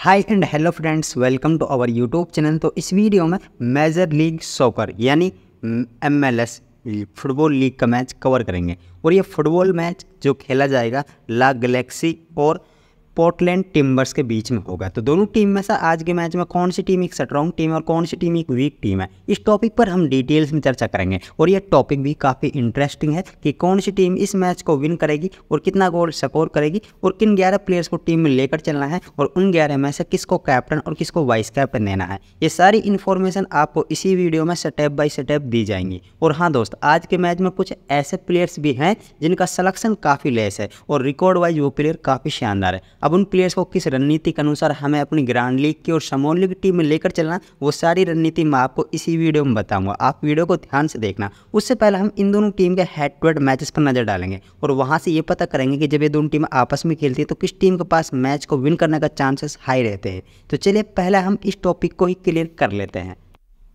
hi and hello friends welcome to our YouTube channel तो इस video में major league soccer यानी M football league का match cover करेंगे और ये फुटबॉल मैच जो खेला जाएगा ला गलेक्सी और पोर्टलैंड टिम्बर्स के बीच में होगा तो दोनों टीम में से आज के मैच में कौन सी टीम एक स्ट्रॉन्ग टीम और कौन सी टीम एक वीक टीम है इस टॉपिक पर हम डिटेल्स में चर्चा करेंगे और यह टॉपिक भी काफ़ी इंटरेस्टिंग है कि कौन सी टीम इस मैच को विन करेगी और कितना गोल स्कोर करेगी और किन ग्यारह प्लेयर्स को टीम में लेकर चलना है और उन ग्यारह में से किसको कैप्टन और किसको वाइस कैप्टन देना है ये सारी इन्फॉर्मेशन आपको इसी वीडियो में स्टेप बाई स्टेप दी जाएंगी और हाँ दोस्त आज के मैच में कुछ ऐसे प्लेयर्स भी हैं जिनका सलेक्शन काफ़ी लेस है और रिकॉर्ड वाइज वो प्लेयर काफ़ी शानदार है अब उन प्लेयर्स को किस रणनीति के अनुसार हमें अपनी ग्रांड लीग की और समोल लीग टीम में लेकर चलना वो सारी रणनीति मैं आपको इसी वीडियो में बताऊंगा आप वीडियो को ध्यान से देखना उससे पहले हम इन दोनों टीम के हेड टू हेड मैचेस पर नजर डालेंगे और वहाँ से ये पता करेंगे कि जब ये दोनों टीम आपस में खेलती है तो किस टीम के पास मैच को विन करने का चांसेस हाई रहते हैं तो चलिए पहले हम इस टॉपिक को ही क्लियर कर लेते हैं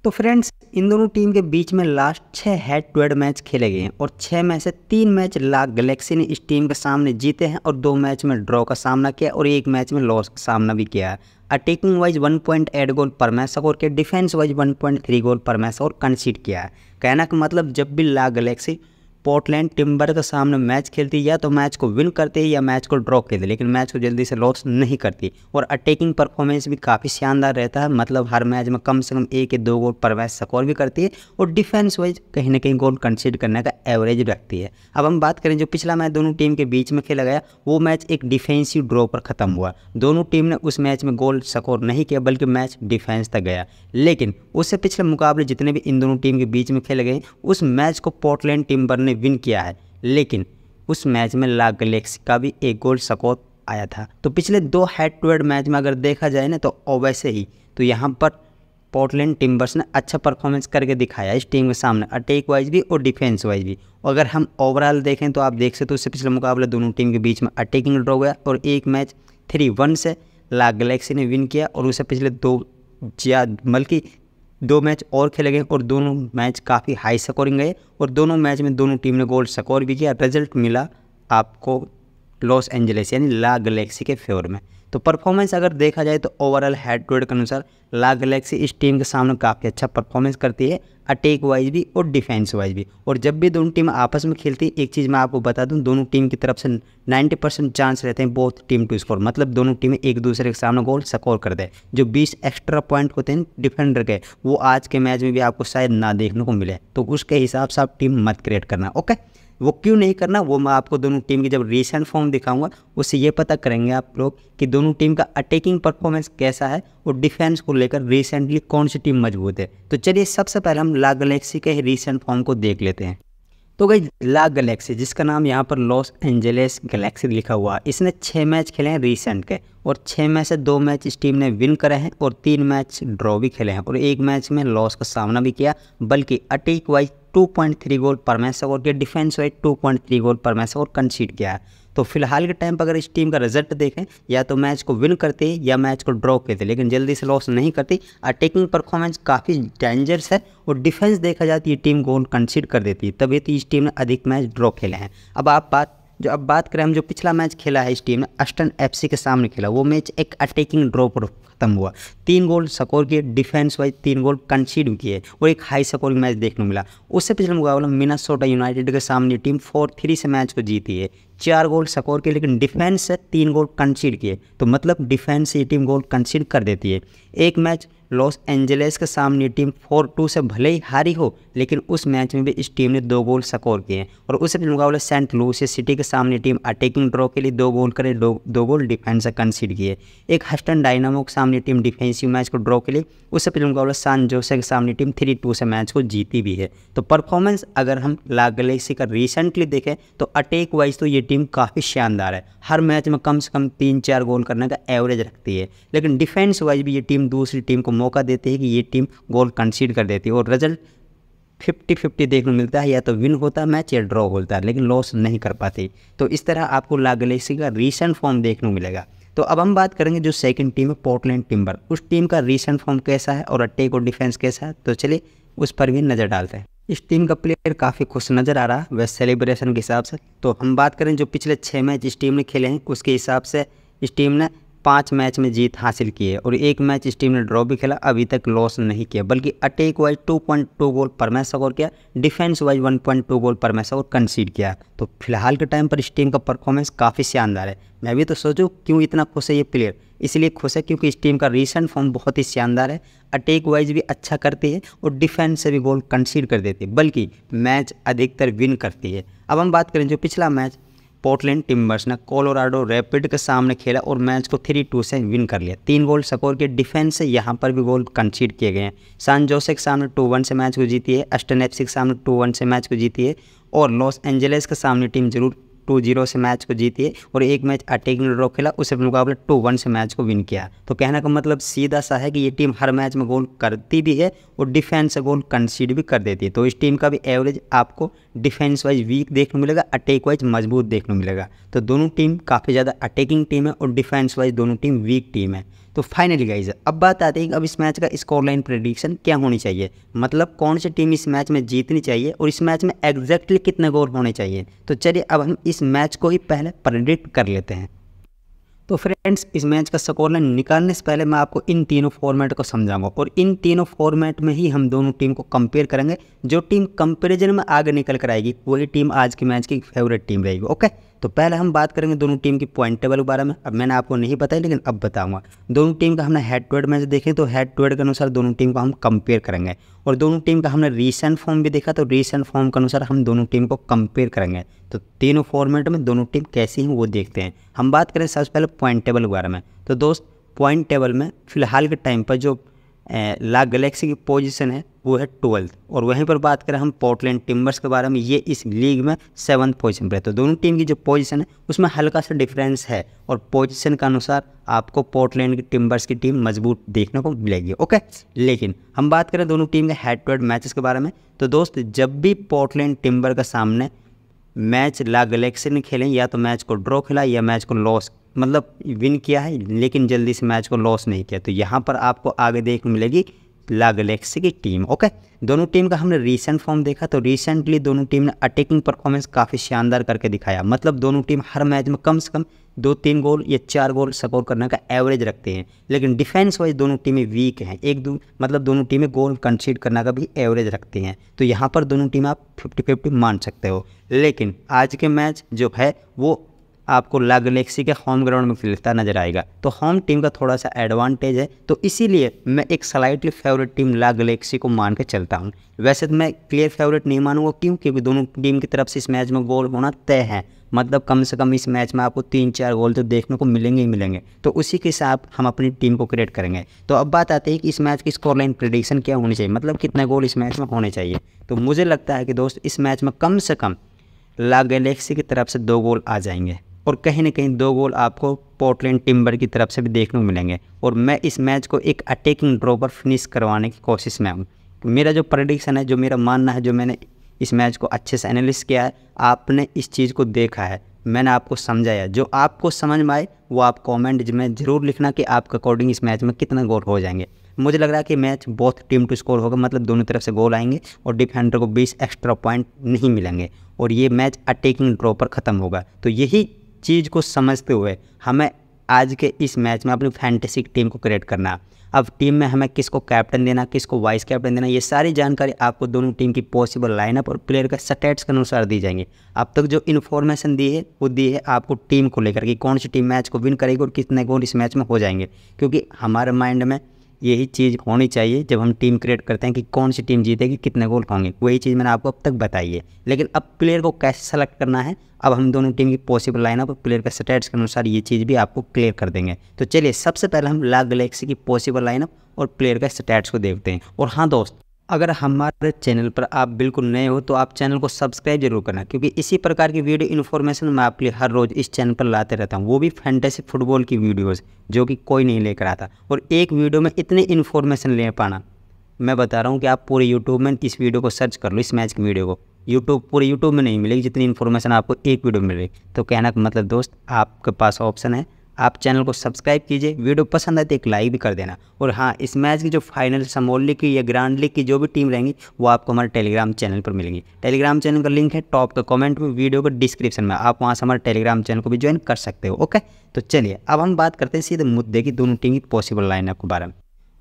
तो फ्रेंड्स इन दोनों टीम के बीच में लास्ट छः हेड टू हेड मैच खेले गए हैं और छः में से तीन मैच ला गलेक्सी ने इस टीम के सामने जीते हैं और दो मैच में ड्रॉ का सामना किया और एक मैच में लॉस का सामना भी किया है अटैकिंग वाइज 1.8 गोल पर मैच और के डिफेंस वाइज 1.3 गोल पर मैच और कंसीड किया है कहना का मतलब जब भी ला गलेक्सी पोर्टलैंड टिम्बर के सामने मैच खेलती है या तो मैच को विन करती है या मैच को ड्रॉ करती है लेकिन मैच को जल्दी से लॉस नहीं करती और अटैकिंग परफॉर्मेंस भी काफ़ी शानदार रहता है मतलब हर मैच में कम से कम एक या दो गोल पर मैच स्कोर भी करती है और डिफेंस वाइज कहीं ना कहीं गोल कंसीड करने का एवरेज रखती है अब हम बात करें जो पिछला मैच दोनों टीम के बीच में खेला गया वो मैच एक डिफेंसिव ड्रॉ पर ख़त्म हुआ दोनों टीम ने उस मैच में गोल स्कोर नहीं किया बल्कि मैच डिफेंस तक गया लेकिन उससे पिछले मुकाबले जितने भी इन दोनों टीम के बीच में खेले गए उस मैच को पोर्टलैंड टिम्बर ने में विन किया है लेकिन उस मैच में ला गलेक्सी का भी एक गोल सकोप आया था तो पिछले दो हेड टू हेड मैच में अगर देखा जाए ना तो वैसे ही तो यहाँ पर पोर्टलैंड टिम्बर्स ने अच्छा परफॉर्मेंस करके दिखाया इस टीम के सामने अटैक वाइज भी और डिफेंस वाइज भी अगर हम ओवरऑल देखें तो आप देख सकते हो तो उससे पिछले मुकाबले दोनों टीम के बीच में अटैकिंग ड्रॉ गया और एक मैच थ्री वन से ला गलेक्सी ने विन किया और उसे पिछले दो बल्कि दो मैच और खेले गए और दोनों मैच काफ़ी हाई स्कोरिंग गए और दोनों मैच में दोनों टीम ने गोल स्कोर भी किया रिजल्ट मिला आपको लॉस एंजलिस यानी ला गलेक्सी के फेवर में तो परफॉर्मेंस अगर देखा जाए तो ओवरऑल हेड टू हेड के अनुसार ला गलेक्सी इस टीम के सामने काफ़ी अच्छा परफॉर्मेंस करती है अटैक वाइज भी और डिफेंस वाइज भी और जब भी दोनों टीम आपस में खेलती है एक चीज़ मैं आपको बता दूं दोनों टीम की तरफ से 90 परसेंट चांस रहते हैं बहुत टीम टू स्कोर मतलब दोनों टीमें एक दूसरे के सामने गोल स्कोर कर दे जो 20 एक्स्ट्रा पॉइंट होते हैं डिफेंडर के वो आज के मैच में भी आपको शायद ना देखने को मिले तो उसके हिसाब से आप टीम मत क्रिएट करना ओके वो क्यों नहीं करना वो मैं आपको दोनों टीम की जब रिसेंट फॉर्म दिखाऊंगा उससे ये पता करेंगे आप लोग कि दोनों टीम का अटैकिंग परफॉर्मेंस कैसा है और डिफेंस को लेकर रिसेंटली कौन सी टीम मजबूत है तो चलिए सबसे पहले हम ला गलेक्सी के रिसेंट फॉर्म को देख लेते हैं तो गई ला गलेक्सी जिसका नाम यहाँ पर लॉस एंजलिस गलेक्सी लिखा हुआ है इसने छः मैच खेले हैं रिसेंट के और छः में से दो मैच इस टीम ने विन करे हैं और तीन मैच ड्रॉ भी खेले हैं और एक मैच में लॉस का सामना भी किया बल्कि attack wise two point three goal पर मैच और ये defence wise two point three goal पर मैच और कंसीड किया है तो फिलहाल के टाइम पर अगर इस टीम का रिजल्ट देखें या तो मैच को विन करते या मैच को ड्रॉ करते लेकिन जल्दी से लॉस नहीं करती अटैकिंग परफॉर्मेंस काफ़ी डेंजरस है और डिफेंस देखा जाए तो ये टीम गोल कंसीड कर देती है तभी तो इस टीम ने अधिक मैच ड्रॉ खेले हैं अब आप बात जो अब बात करें हम जो पिछला मैच खेला है इस टीम ने अस्टन एफ के सामने खेला वो मैच एक अटैकिंग ड्रॉ पर खत्म हुआ तीन गोल स्कोर किए डिफेंस वाइज तीन गोल कंसीड किए और एक हाई स्कोरिंग मैच देखने को मिला उससे पिछले मुकाबला मिनासोटा यूनाइटेड के सामने टीम फोर थ्री से मैच को जीती है चार गोल स्कोर किए लेकिन डिफेंस से तीन गोल कंसीड किए तो मतलब डिफेंस ये टीम गोल कंसीड कर देती है एक मैच लॉस एंजलिस के सामने टीम फोर टू से भले ही हारी हो लेकिन उस मैच में भी इस टीम ने दो गोल स्कोर किए हैं और उस मुकाबले सेंट लूसिया सिटी के सामने टीम अटैकिंग ड्रॉ के लिए दो गोल करे दो, दो गोल डिफेंस कंसीड किए एक हस्टन डायनामो के सामने टीम डिफेंसिव मैच को ड्रॉ के लिए उस मुकाबले सान जोसे के सामने टीम थ्री टू से मैच को जीती भी है तो परफॉर्मेंस अगर हम लागलेसी का रिसेंटली देखें तो अटैक वाइज तो ये टीम काफ़ी शानदार है हर मैच में कम से कम तीन चार गोल करने का एवरेज रखती है लेकिन डिफेंस वाइज भी ये टीम दूसरी टीम को मौका देते हैं कि ये टीम गोल कंसीड कर देती है और रिजल्ट फिफ्टी फिफ्टी देखने मिलता है या तो विन होता मैच या ड्रॉ होता है लेकिन लॉस नहीं कर पाती तो इस तरह आपको ला गलेक्सी का रिसेंट फॉर्म देखने को मिलेगा तो अब हम बात करेंगे जो सेकंड टीम है पोर्टलैंड टिम्बर उस टीम का रिसेंट फॉर्म कैसा है और अटैक और डिफेंस कैसा है तो चलिए उस पर भी नज़र डालते हैं इस टीम का प्लेयर काफ़ी खुश नज़र आ रहा है वह सेलिब्रेशन के हिसाब से तो हम बात करें जो पिछले छः मैच इस टीम ने खेले हैं उसके हिसाब से इस टीम ने पाँच मैच में जीत हासिल की है और एक मैच इस टीम ने ड्रॉ भी खेला अभी तक लॉस नहीं किया बल्कि अटैक वाइज 2.2 गोल पर मैच स्कोर किया डिफेंस वाइज 1.2 गोल पर मैच स्कोर कंसीड किया तो फिलहाल के टाइम पर इस टीम का परफॉर्मेंस काफ़ी शानदार है मैं भी तो सोचूँ क्यों इतना खुश है ये प्लेयर इसलिए खुश है क्योंकि इस टीम का रिसेंट फॉर्म बहुत ही शानदार है अटैक वाइज भी अच्छा करती है और डिफेंस से भी गोल कंसीड कर देती है बल्कि मैच अधिकतर विन करती है अब हम बात करें जो पिछला मैच पोर्टलैंड टिम्बर्स ने कोलोराडो रैपिड के सामने खेला और मैच को थ्री टू से विन कर लिया तीन गोल सपोर के डिफेंस से यहाँ पर भी गोल कंसीड किए गए हैं सान जोसे के सामने टू वन से मैच को जीती है अस्टन एफ के सामने टू वन से मैच को जीती है और लॉस एंजलिस के सामने टीम जरूर टू जीरो से मैच को जीती है और एक मैच अटैक ने ड्रॉ खेला उसके मुकाबले टू वन से मैच को विन किया तो कहने का मतलब सीधा सा है कि ये टीम हर मैच में गोल करती भी है और डिफेंस से गोल कंसीड भी कर देती है तो इस टीम का भी एवरेज आपको डिफेंस वाइज वीक देखने मिलेगा अटैक वाइज मजबूत देखने मिलेगा तो दोनों टीम काफ़ी ज़्यादा अटैकिंग टीम है और डिफेंस वाइज दोनों टीम वीक टीम है तो फाइनली गाइज अब बात आती है कि अब इस मैच का स्कोर लाइन प्रडिक्शन क्या होनी चाहिए मतलब कौन सी टीम इस मैच में जीतनी चाहिए और इस मैच में एग्जैक्टली कितने गोल होने चाहिए तो चलिए अब हम इस मैच को ही पहले प्रडिक्ट कर लेते हैं तो फ्रेंड्स इस मैच का स्कोर लाइन निकालने से पहले मैं आपको इन तीनों फॉर्मेट को समझाऊंगा और इन तीनों फॉर्मेट में ही हम दोनों टीम को कंपेयर करेंगे जो टीम कंपेरिजन में आगे निकल कर आएगी वही टीम आज के मैच की फेवरेट टीम रहेगी ओके तो पहले हम बात करेंगे दोनों टीम की पॉइंट टेबल के बारे में अब मैंने आपको नहीं बताया लेकिन अब बताऊंगा दोनों टीम का हमने हेड टू हेड मैच देखे तो हेड टू हेड के अनुसार दोनों टीम को हम कंपेयर करेंगे और दोनों टीम का हमने रिसेंट फॉर्म भी देखा तो रिसेंट फॉर्म के अनुसार हम दोनों टीम को कंपेयर करेंगे तो तीनों फॉर्मेट में दोनों टीम कैसी हैं वो देखते हैं हम बात करें सबसे पहले पॉइंट टेबल के बारे में तो दोस्त पॉइंट टेबल में फिलहाल के टाइम पर जो ला गलेक्सी की पोजीशन है वो है ट्वेल्थ और वहीं पर बात करें हम पोर्टलैंड टिम्बर्स के बारे में ये इस लीग में सेवन्थ पोजीशन पर है तो दोनों टीम की जो पोजीशन है उसमें हल्का सा डिफरेंस है और पोजीशन के अनुसार आपको पोर्टलैंड की टिम्बर्स की टीम मजबूत देखने को मिलेगी ओके लेकिन हम बात करें दोनों टीम के हेड टू हेड मैचेस के बारे में तो दोस्त जब भी पोर्टलैंड टिम्बर का सामने मैच ला गलेक्सी ने खेलें या तो मैच को ड्रॉ खिलाए या मैच को लॉस मतलब विन किया है लेकिन जल्दी से मैच को लॉस नहीं किया तो यहाँ पर आपको आगे देखने मिलेगी लागलेक्स की टीम ओके दोनों टीम का हमने रीसेंट फॉर्म देखा तो रिसेंटली दोनों टीम ने अटैकिंग परफॉर्मेंस काफ़ी शानदार करके दिखाया मतलब दोनों टीम हर मैच में कम से कम दो तीन गोल या चार गोल स्कोर करने का एवरेज रखते हैं लेकिन डिफेंस वाइज दोनों टीमें वीक हैं एक दो मतलब दोनों टीमें गोल कंसीड करने का भी एवरेज रखती हैं तो यहाँ पर दोनों टीम आप फिफ्टी फिफ्टी मान सकते हो लेकिन आज के मैच जो है वो आपको गलेक्सी के होम ग्राउंड में खेलता नजर आएगा तो होम टीम का थोड़ा सा एडवांटेज है तो इसीलिए मैं एक स्लाइटली फेवरेट टीम गलेक्सी को मान के चलता हूँ वैसे तो मैं क्लियर फेवरेट नहीं मानूंगा क्यों क्योंकि दोनों टीम की तरफ से इस मैच में गोल होना तय है मतलब कम से कम इस मैच में आपको तीन चार गोल तो देखने को मिलेंगे ही मिलेंगे तो उसी के साथ हम अपनी टीम को क्रिएट करेंगे तो अब बात आती है कि इस मैच की स्कोर लाइन प्रडिक्शन क्या होनी चाहिए मतलब कितने गोल इस मैच में होने चाहिए तो मुझे लगता है कि दोस्त इस मैच में कम से कम ला गैलेक्सी की तरफ से दो गोल आ जाएंगे और कहीं ना कहीं दो गोल आपको पोर्टलैंड टिम्बर की तरफ से भी देखने को मिलेंगे और मैं इस मैच को एक अटैकिंग ड्रॉ पर फिनिश करवाने की कोशिश में हूँ मेरा जो प्रडिक्शन है जो मेरा मानना है जो मैंने इस मैच को अच्छे से एनालिस किया है आपने इस चीज़ को देखा है मैंने आपको समझाया जो आपको समझ में आए वो आप कमेंट में ज़रूर लिखना कि आपके अकॉर्डिंग इस मैच में कितना गोल हो जाएंगे मुझे लग रहा है कि मैच बहुत टीम टू स्कोर होगा मतलब दोनों तरफ से गोल आएंगे और डिफेंडर को 20 एक्स्ट्रा पॉइंट नहीं मिलेंगे और ये मैच अटैकिंग ड्रॉ पर ख़त्म होगा तो यही चीज़ को समझते हुए हमें आज के इस मैच में अपनी फैंटेसी टीम को क्रिएट करना अब टीम में हमें किसको कैप्टन देना किसको वाइस कैप्टन देना ये सारी जानकारी आपको दोनों टीम की पॉसिबल लाइनअप और प्लेयर का स्टेट्स के अनुसार दी जाएंगे अब तक जो इन्फॉर्मेशन दी है वो दी है आपको टीम को लेकर कि कौन सी टीम मैच को विन करेगी और कितने गोल इस मैच में हो जाएंगे क्योंकि हमारे माइंड में यही चीज़ होनी चाहिए जब हम टीम क्रिएट करते हैं कि कौन सी टीम जीतेगी कितने गोल होंगे वही चीज़ मैंने आपको अब तक बताई है लेकिन अब प्लेयर को कैसे सेलेक्ट करना है अब हम दोनों टीम की पॉसिबल लाइनअप और प्लेयर के स्टेट्स के अनुसार ये चीज़ भी आपको क्लियर कर देंगे तो चलिए सबसे पहले हम ला गलेक्सी की पॉसिबल लाइनअप और प्लेयर का स्टैट्स को देखते हैं और हाँ दोस्त अगर हमारे चैनल पर आप बिल्कुल नए हो तो आप चैनल को सब्सक्राइब जरूर करना क्योंकि इसी प्रकार की वीडियो इन्फॉर्मेशन मैं आपके लिए हर रोज़ इस चैनल पर लाते रहता हूँ वो भी फैंटेसी फुटबॉल की वीडियोस जो कि कोई नहीं लेकर आता और एक वीडियो में इतनी इन्फॉर्मेशन ले पाना मैं बता रहा हूँ कि आप पूरे यूट्यूब में इस वीडियो को सर्च कर लो इस मैच की वीडियो को यूट्यूब पूरे यूट्यूब में नहीं मिलेगी जितनी इन्फॉर्मेशन आपको एक वीडियो में मिलेगी तो कहना का मतलब दोस्त आपके पास ऑप्शन है आप चैनल को सब्सक्राइब कीजिए वीडियो पसंद आए तो एक लाइक भी कर देना और हाँ इस मैच की जो फाइनल समोल लीग की या ग्रांड लीग की जो भी टीम रहेंगी वो आपको हमारे टेलीग्राम चैनल पर मिलेंगी टेलीग्राम चैनल का लिंक है टॉप का कमेंट में वीडियो के डिस्क्रिप्शन में आप वहाँ से हमारे टेलीग्राम चैनल को भी ज्वाइन कर सकते हो ओके तो चलिए अब हम बात करते हैं सीधे मुद्दे की दोनों टीम की पॉसिबल लाइनअप के बारे में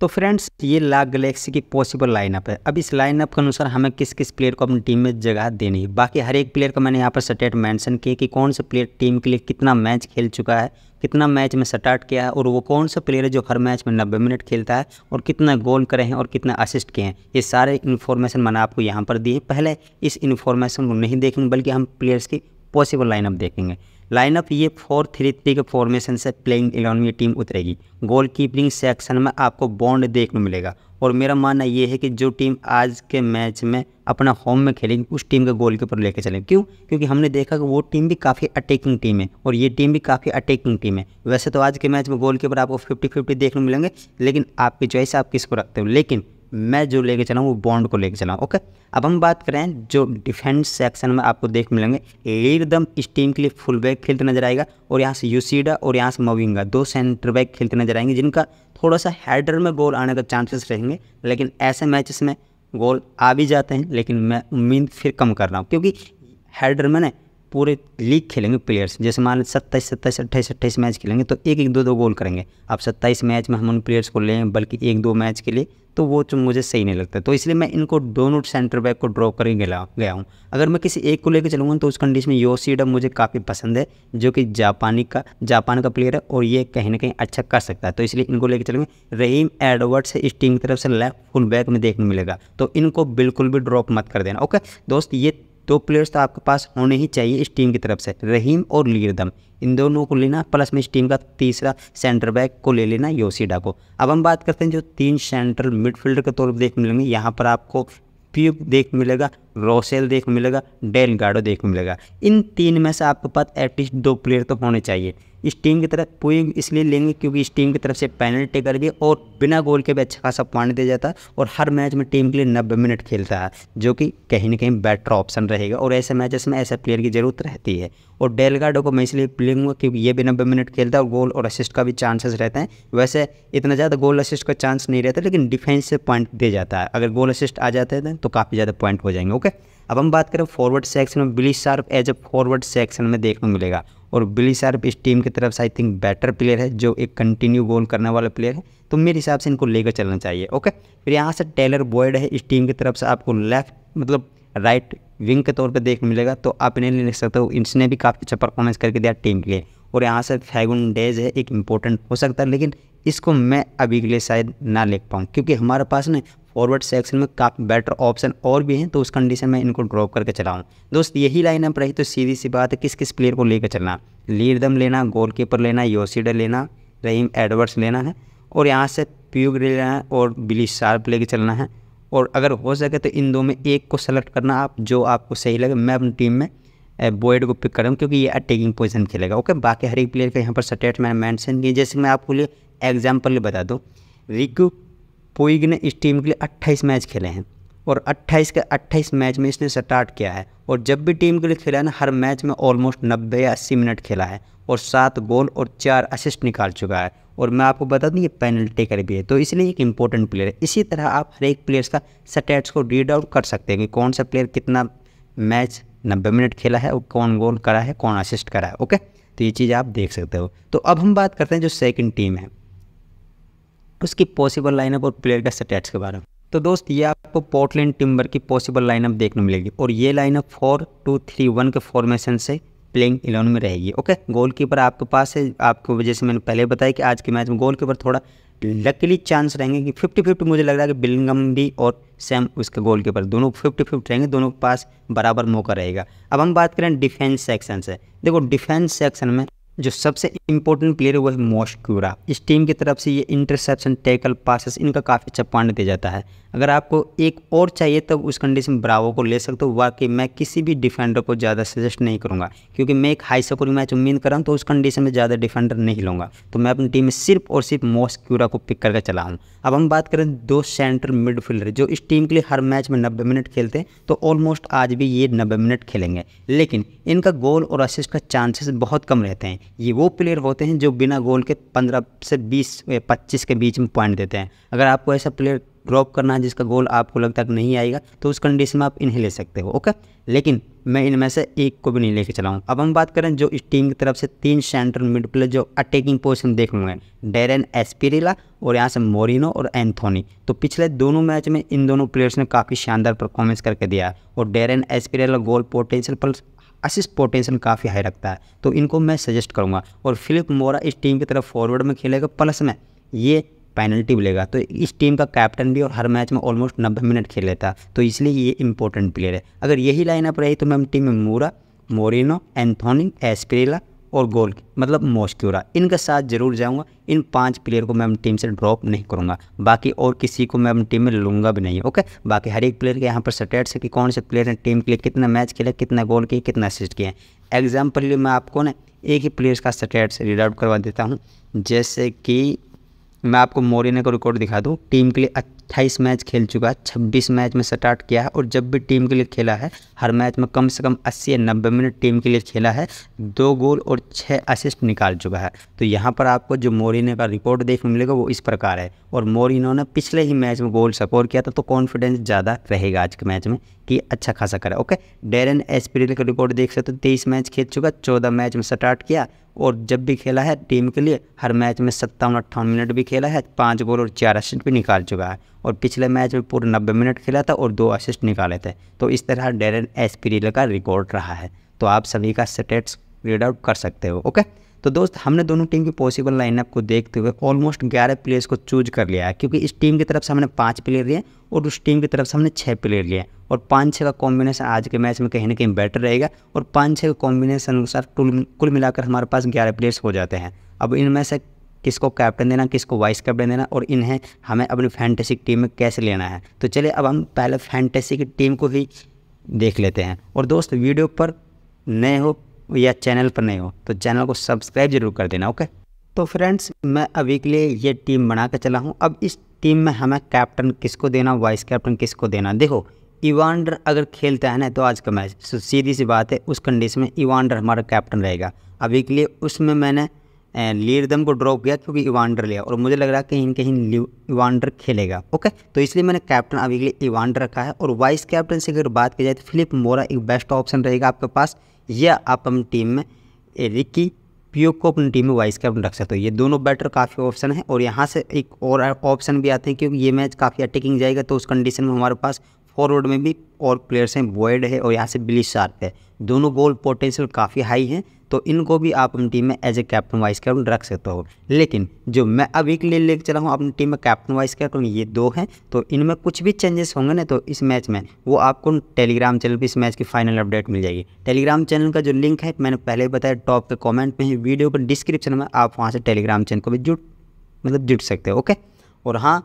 तो फ्रेंड्स ये लाख गलेक्सी की पॉसिबल लाइनअप है अब इस लाइनअप के अनुसार हमें किस किस प्लेयर को अपनी टीम में जगह देनी है बाकी हर एक प्लेयर का मैंने यहाँ पर सटेट मेंशन किया कि कौन सा प्लेयर टीम के लिए कितना मैच खेल चुका है कितना मैच में स्टार्ट किया है और वो कौन सा प्लेयर है जो हर मैच में नब्बे मिनट खेलता है और कितना गोल करे हैं और कितना असिस्ट किए हैं ये सारे इन्फॉर्मेशन मैंने आपको यहाँ पर दी है पहले इस इन्फॉर्मेशन को नहीं देखेंगे बल्कि हम प्लेयर्स की पॉसिबल लाइनअप देखेंगे लाइनअप ये फोर थ्री थ्री के फॉर्मेशन से प्लेइंग इलेवन में टीम उतरेगी गोल कीपिंग सेक्शन में आपको बॉन्ड देखने मिलेगा और मेरा मानना ये है कि जो टीम आज के मैच में अपना होम में खेलेगी उस टीम के गोल के ऊपर लेके चलेंगे क्यों क्योंकि हमने देखा कि वो टीम भी काफ़ी अटैकिंग टीम है और ये टीम भी काफ़ी अटैकिंग टीम है वैसे तो आज के मैच में गोल के ऊपर आपको फिफ्टी फिफ्टी देखने मिलेंगे लेकिन आपकी चॉइस आप किस रखते हो लेकिन मैं जो लेके चला हूँ वो बॉन्ड को लेके चला ओके अब हम बात करें जो डिफेंस सेक्शन में आपको देख मिलेंगे एकदम इस टीम के लिए फुल बैक खेलते नजर आएगा और यहाँ से यूसीडा और यहाँ से मविंगा दो सेंटर बैक खेलते नजर आएंगे जिनका थोड़ा सा हैडर में गोल आने का चांसेस रहेंगे लेकिन ऐसे मैचेस में गोल आ भी जाते हैं लेकिन मैं उम्मीद फिर कम कर रहा हूँ क्योंकि हैडर में ना पूरे लीग खेलेंगे प्लेयर्स जैसे मान लें सत्ताईस सत्ताईस अट्ठाईस अट्ठाईस मैच खेलेंगे तो एक एक दो दो गोल करेंगे आप सत्ताईस मैच में हम उन प्लेयर्स को लें बल्कि एक दो मैच के लिए तो वो तो मुझे सही नहीं लगता तो इसलिए मैं इनको दोनों सेंटर बैक को ड्रॉप कर गया गया हूँ अगर मैं किसी एक को लेकर चलूँगा तो उस कंडीशन में योशीडा मुझे काफ़ी पसंद है जो कि जापानी का जापान का प्लेयर है और ये कहीं ना कहीं अच्छा कर सकता है तो इसलिए इनको लेकर चलेंगे रहीम एडवर्ड्स इस टीम की तरफ से लेफ्ट फुल बैक में देखने मिलेगा तो इनको बिल्कुल भी ड्रॉप मत कर देना ओके दोस्त ये दो प्लेयर्स तो आपके पास होने ही चाहिए इस टीम की तरफ से रहीम और लीरदम इन दोनों को लेना प्लस में इस टीम का तीसरा सेंटर बैक को ले लेना योसीडा को अब हम बात करते हैं जो तीन सेंट्रल मिडफील्डर के तौर पर देख मिलेंगे यहाँ पर आपको प्यूब देख मिलेगा रोसेल देख मिलेगा डेल गाडो देख मिलेगा इन तीन में से आपके पास एटलीस्ट दो प्लेयर तो होने चाहिए स्टीम की तरफ पुइंग इसलिए लेंगे क्योंकि स्टीम की तरफ से पेनल्टी कर दी और बिना गोल के भी अच्छा खासा पॉइंट दिया जाता है और हर मैच में टीम के लिए नब्बे मिनट खेलता है जो कि कहीं ना कहीं बेटर ऑप्शन रहेगा और ऐसे मैचेस में ऐसे प्लेयर की ज़रूरत रहती है और डेलगाडो को मैं इसलिए लेंगे क्योंकि ये भी नब्बे मिनट खेलता है और गोल और असिस्ट का भी चांसेस रहते हैं वैसे इतना ज़्यादा गोल असिस्ट का चांस नहीं रहता लेकिन डिफेंस से पॉइंट दे जाता है अगर गोल असिस्ट आ जाते हैं तो काफ़ी ज़्यादा पॉइंट हो जाएंगे ओके अब हम बात करें फॉरवर्ड सेक्शन में Billy Sharp as a forward section में देखने को मिलेगा और बिली शार्प इस टीम की तरफ से आई थिंक बेटर प्लेयर है जो एक कंटिन्यू गोल करने वाला प्लेयर है तो मेरे हिसाब से इनको लेकर चलना चाहिए ओके फिर यहाँ से टेलर बॉयड है इस टीम की तरफ से आपको लेफ्ट मतलब राइट विंग के तौर पर देखने मिलेगा तो आप इन्हें ले सकते हो इसने भी काफ़ी अच्छा परफॉर्मेंस करके दिया टीम के लिए और यहाँ से फैगुन डेज है एक इंपॉर्टेंट हो सकता है लेकिन इसको मैं अभी के लिए शायद ना लिख पाऊँ क्योंकि हमारे पास ना फॉरवर्ड सेक्शन में काफ़ी बेटर ऑप्शन और भी हैं तो उस कंडीशन में इनको ड्रॉप करके चलाऊँ दोस्त यही लाइन लाइनअप रही तो सीधी सी बात है किस किस प्लेयर को लेकर चलना लीडम लेना गोलकीपर लेना योसीडर लेना रहीम एडवर्ड्स लेना है और यहाँ से प्यूग लेना है और बिली शार्प लेके चलना है और अगर हो सके तो इन दो में एक को सेलेक्ट करना आप जो आपको सही लगे मैं अपनी टीम में बोएड को पिक करूँ क्योंकि ये अटैकिंग पोजिशन खेलेगा ओके बाकी हर एक प्लेयर का यहाँ पर मैंने मैंशन किए जैसे मैं आपको लिए एग्जाम्पल बता दो रिकू पोइग ने इस टीम के लिए अट्ठाईस मैच खेले हैं और 28 के 28 मैच में इसने स्टार्ट किया है और जब भी टीम के लिए खेला है ना हर मैच में ऑलमोस्ट 90 या 80 मिनट खेला है और सात गोल और चार असिस्ट निकाल चुका है और मैं आपको बता दूं ये पेनल्टी टेकर भी है तो इसलिए एक इंपॉर्टेंट प्लेयर है इसी तरह आप हर एक प्लेयर्स का स्टेट्स को रीड आउट कर सकते हैं कि कौन सा प्लेयर कितना मैच नब्बे मिनट खेला है और कौन गोल करा है कौन असिस्ट करा है ओके तो ये चीज़ आप देख सकते हो तो अब हम बात करते हैं जो सेकेंड टीम है उसकी पॉसिबल लाइनअप और प्लेयर का स्टेट्स के बारे में तो दोस्त ये आपको पोर्टलैंड टिम्बर की पॉसिबल लाइनअप देखने मिलेगी और ये lineup four two three one के फॉर्मेशन से प्लेइंग इलेवन में रहेगी ओके गोलकीपर आपके पास है आपको वजह से मैंने पहले बताया कि आज के मैच में गोलकीपर थोड़ा लकीली चांस रहेंगे कि फिफ्टी फिफ्टी मुझे लग रहा है कि बिलिंगम भी और सैम उसके गोल कीपर दोनों फिफ्टी फिफ्टी रहेंगे दोनों के पास बराबर मौका रहेगा अब हम बात करें डिफेंस सेक्शन से देखो डिफेंस सेक्शन में जो सबसे इंपॉर्टेंट प्लेयर वो है मोशक्यूरा इस टीम की तरफ से ये इंटरसेप्शन टैकल पासिस इनका काफ़ी पॉइंट अच्छा दिया जाता है अगर आपको एक और चाहिए तब तो उस कंडीशन में ब्रावो को ले सकते हो वाकई मैं किसी भी डिफेंडर को ज़्यादा सजेस्ट नहीं करूँगा क्योंकि मैं एक हाई स्कोरिंग मैच उम्मीद कर रहा हूँ तो उस कंडीशन में ज़्यादा डिफेंडर नहीं लूँगा तो मैं अपनी टीम में सिर्फ और सिर्फ मोशक्यूरा को पिक करके चला हूँ अब हम बात करें दो सेंटर मिडफील्डर जो इस टीम के लिए हर मैच में नब्बे मिनट खेलते हैं तो ऑलमोस्ट आज भी ये नब्बे मिनट खेलेंगे लेकिन इनका गोल और असिस्ट का चांसेस बहुत कम रहते हैं ये वो प्लेयर होते हैं जो बिना गोल के पंद्रह से बीस पच्चीस के बीच में पॉइंट देते हैं अगर आपको ऐसा प्लेयर ड्रॉप करना है जिसका गोल आपको लगता है नहीं आएगा तो उस कंडीशन में आप इन्हें ले सकते हो ओके लेकिन मैं इनमें से एक को भी नहीं लेके चला हूँ अब हम बात करें जो इस टीम की तरफ से तीन सेंट्रल मिड प्लेयर जो अटैकिंग पोजिशन देख लूँगा डेरन एस्पिरिला और यहाँ से मोरिनो और एंथोनी तो पिछले दोनों मैच में इन दोनों प्लेयर्स ने काफ़ी शानदार परफॉर्मेंस करके दिया और डेरन एस्पिरिला गोल पोटेंशियल पर असिस्ट पोटेंशियल काफ़ी हाई रखता है तो इनको मैं सजेस्ट करूँगा और फिलिप मोरा इस टीम की तरफ फॉरवर्ड में खेलेगा प्लस में ये पेनल्टी मिलेगा तो इस टीम का कैप्टन भी और हर मैच में ऑलमोस्ट नब्बे मिनट खेल लेता है तो इसलिए ये इंपॉर्टेंट प्लेयर है अगर यही लाइनअप रही तो मैम टीम में मोरा मोरिनो एंथोनी एस्प्रेला और गोल मतलब मोस्क्यूरा इनके साथ जरूर जाऊंगा इन पांच प्लेयर को मैं अपनी टीम से ड्रॉप नहीं करूंगा बाकी और किसी को मैं अपनी टीम में लूँगा भी नहीं ओके बाकी हर एक प्लेयर के यहाँ पर स्टेट्स है कि कौन से प्लेयर ने टीम के लिए कितना मैच खेला कितना गोल किया कितना असिस्ट किया एग्जाम्पल लिए मैं आपको ना एक ही प्लेयर्स का स्टेट्स रीड आउट करवा देता हूँ जैसे कि मैं आपको मोरिना का रिकॉर्ड दिखा दूँ टीम के लिए अट्ठाईस मैच खेल चुका है छब्बीस मैच में स्टार्ट किया है और जब भी टीम के लिए खेला है हर मैच में कम से कम अस्सी या नब्बे मिनट टीम के लिए खेला है दो गोल और छः असिस्ट निकाल चुका है तो यहाँ पर आपको जो मोरिनो का रिपोर्ट देखने मिलेगा वो इस प्रकार है और मोरिनो ने पिछले ही मैच में गोल सपोर्ट किया था तो कॉन्फिडेंस ज़्यादा रहेगा आज के मैच में कि अच्छा खासा करा ओके डेरन एस्पिरिल का रिपोर्ट देख सकते हो तेईस मैच खेल चुका चौदह मैच में स्टार्ट किया और जब भी खेला है टीम के लिए हर मैच में सत्तावन अट्ठावन मिनट भी खेला है पाँच गोल और चार असिस्ट भी निकाल चुका है और पिछले मैच में पूरे नब्बे मिनट खेला था और दो असिस्ट निकाले थे तो इस तरह डेरन एस्पिरिल का रिकॉर्ड रहा है तो आप सभी का स्टेट्स रीड आउट कर सकते हो ओके तो दोस्त हमने दोनों टीम की पॉसिबल लाइनअप को देखते हुए ऑलमोस्ट ग्यारह प्लेयर्स को चूज कर लिया है क्योंकि इस टीम की तरफ से हमने पाँच प्लेयर लिए और उस टीम की तरफ से हमने छः प्लेयर लिए और पाँच छः का कॉम्बिनेशन आज के मैच में कहीं ना कहीं बेटर रहेगा और पाँच छः का कॉम्बिनेशन अनुसार कुल मिलाकर हमारे पास ग्यारह प्लेयर्स हो जाते हैं अब इनमें से किसको कैप्टन देना किसको वाइस कैप्टन देना और इन्हें हमें अपनी फैंटेसी टीम में कैसे लेना है तो चलिए अब हम पहले फैंटेसी की टीम को ही देख लेते हैं और दोस्त वीडियो पर नए हो या चैनल पर नए हो तो चैनल को सब्सक्राइब जरूर कर देना ओके तो फ्रेंड्स मैं अभी के लिए ये टीम बना कर चला हूँ अब इस टीम में हमें कैप्टन किसको देना वाइस कैप्टन किसको देना देखो इवान्डर अगर खेलता है ना तो आज का मैच तो सीधी सी बात है उस कंडीशन में इवान्डर हमारा कैप्टन रहेगा अभी के लिए उसमें मैंने लेरदम को ड्रॉप किया क्योंकि इवान्डर लिया और मुझे लग रहा है कहीं कहीं इवान्डर खेलेगा ओके तो इसलिए मैंने कैप्टन अभी के लिए इवान्डर रखा है और वाइस कैप्टन से अगर बात की जाए तो फिलिप मोरा एक बेस्ट ऑप्शन रहेगा आपके पास या आप अपनी टीम में रिक्की पियो को अपनी टीम में वाइस कैप्टन रख सकते हो ये दोनों बैटर काफ़ी ऑप्शन है और यहाँ से एक और ऑप्शन भी आते हैं क्योंकि ये मैच काफ़ी अटैकिंग जाएगा तो उस कंडीशन में हमारे पास फॉरवर्ड में भी और प्लेयर्स हैं वॉयड है और यहाँ से बिली शार्प है दोनों गोल पोटेंशियल काफ़ी हाई हैं तो इनको भी आप अपनी टीम में as a captain vice captain रख सकते हो लेकिन जो मैं अभी के लिए लेकर चला हूँ अपनी टीम में कैप्टन वाइस कैप्टन ये दो हैं तो इनमें कुछ भी चेंजेस होंगे ना तो इस मैच में वो आपको टेलीग्राम चैनल पर इस मैच की फाइनल अपडेट मिल जाएगी टेलीग्राम चैनल का जो लिंक है मैंने पहले बताया टॉप के कॉमेंट में ही वीडियो पर डिस्क्रिप्शन में आप वहाँ से टेलीग्राम चैनल को भी जुड़ मतलब जुड़ सकते हो ओके और हाँ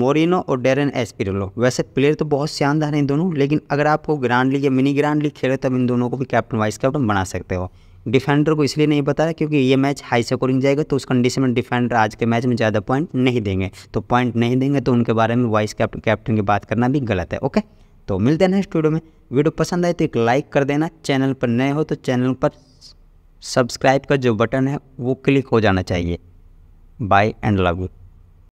मोरिनो और डेरन एस्पिरलो वैसे प्लेयर तो बहुत शानदार हैं दोनों लेकिन अगर आपको ग्रांड लीग या मिनी ग्रांड लीग खेले तब इन दोनों को भी कैप्टन वाइस कैप्टन बना सकते हो डिफेंडर को इसलिए नहीं बताया क्योंकि ये मैच हाई स्कोरिंग जाएगा तो उस कंडीशन में डिफेंडर आज के मैच में ज़्यादा पॉइंट नहीं देंगे तो पॉइंट नहीं देंगे तो उनके बारे में वाइस कैप्टन कैप्टन की बात करना भी गलत है ओके तो मिलते हैं नेक्स्ट वीडियो में वीडियो पसंद आए तो एक लाइक कर देना चैनल पर नए हो तो चैनल पर सब्सक्राइब का जो बटन है वो क्लिक हो जाना चाहिए बाय एंड लव यू